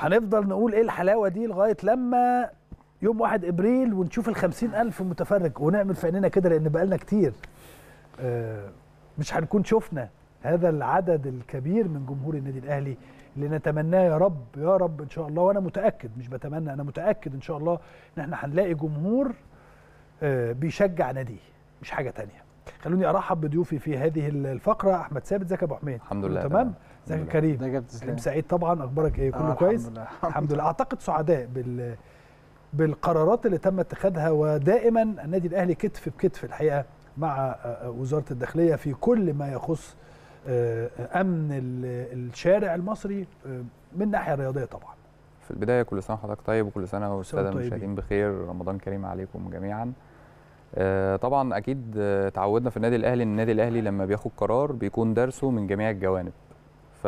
هنفضل نقول ايه الحلاوه دي لغايه لما يوم 1 ابريل ونشوف ال 50000 متفرج ونعمل في عينينا كده لان بقالنا كتير آه، مش هنكون شفنا هذا العدد الكبير من جمهور النادي الاهلي اللي نتمناه يا رب يا رب ان شاء الله وانا متاكد مش بتمنى انا متاكد ان شاء الله ان احنا هنلاقي جمهور آه، بيشجع ناديه مش حاجه تانية خلوني ارحب بضيوفي في هذه الفقره احمد ثابت زكي ابو حميد الحمد لله تمام زكي كريم كريم سعيد طبعا اخبارك ايه كله آه كويس الحمد لله. الحمد لله اعتقد سعداء بال بالقرارات اللي تم اتخاذها ودائما النادي الاهلي كتف بكتف الحقيقه مع آه، آه، وزاره الداخليه في كل ما يخص آه، امن الشارع المصري من ناحيه رياضيه طبعا في البدايه كل سنه وحضرتك طيب وكل سنه والساده المشاهدين بخير رمضان كريم عليكم جميعا آه، طبعا اكيد تعودنا في النادي الاهلي ان النادي الاهلي لما بياخد قرار بيكون درسه من جميع الجوانب ف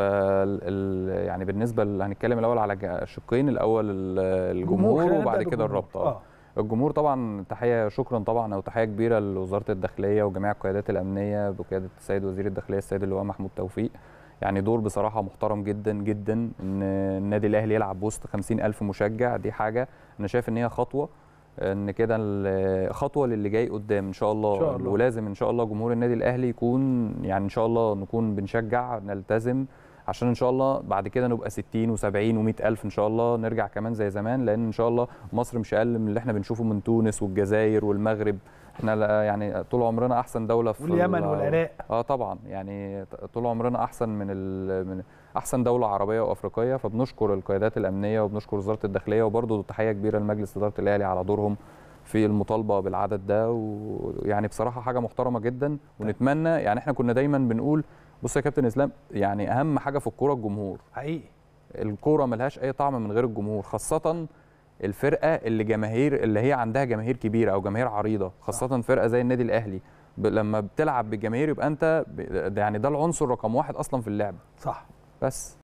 يعني بالنسبه هنتكلم الاول على الشقين الاول الجمهور وبعد كده الرابطه آه. الجمهور طبعا تحيه شكرا طبعا او تحيه كبيره لوزاره الداخليه وجميع القيادات الامنيه بقياده السيد وزير الداخليه السيد اللواء محمود توفيق يعني دور بصراحه محترم جدا جدا ان النادي الاهلي يلعب وسط 50000 مشجع دي حاجه انا شايف ان هي خطوه ان كده خطوه للي جاي قدام ان شاء الله, إن شاء الله. ولازم ان شاء الله جمهور النادي الاهلي يكون يعني ان شاء الله نكون بنشجع نلتزم عشان ان شاء الله بعد كده نبقى 60 و70 و100 الف ان شاء الله نرجع كمان زي زمان لان ان شاء الله مصر مش اقل من اللي احنا بنشوفه من تونس والجزائر والمغرب احنا يعني طول عمرنا احسن دوله في اليمن والعراق اه طبعا يعني طول عمرنا احسن من من احسن دوله عربيه وافريقيه فبنشكر القيادات الامنيه وبنشكر وزاره الداخليه وبرضه تحيه كبيره لمجلس اداره الاهلي على دورهم في المطالبه بالعدد ده ويعني بصراحه حاجه محترمه جدا ونتمنى يعني احنا كنا دايما بنقول بص يا كابتن اسلام يعني اهم حاجه في الكوره الجمهور حقيقي الكوره ملهاش اي طعم من غير الجمهور خاصه الفرقه اللي جماهير اللي هي عندها جماهير كبيره او جماهير عريضه خاصه فرقه زي النادي الاهلي لما بتلعب بالجماهير يبقى انت يعني ده العنصر رقم واحد اصلا في اللعب صح بس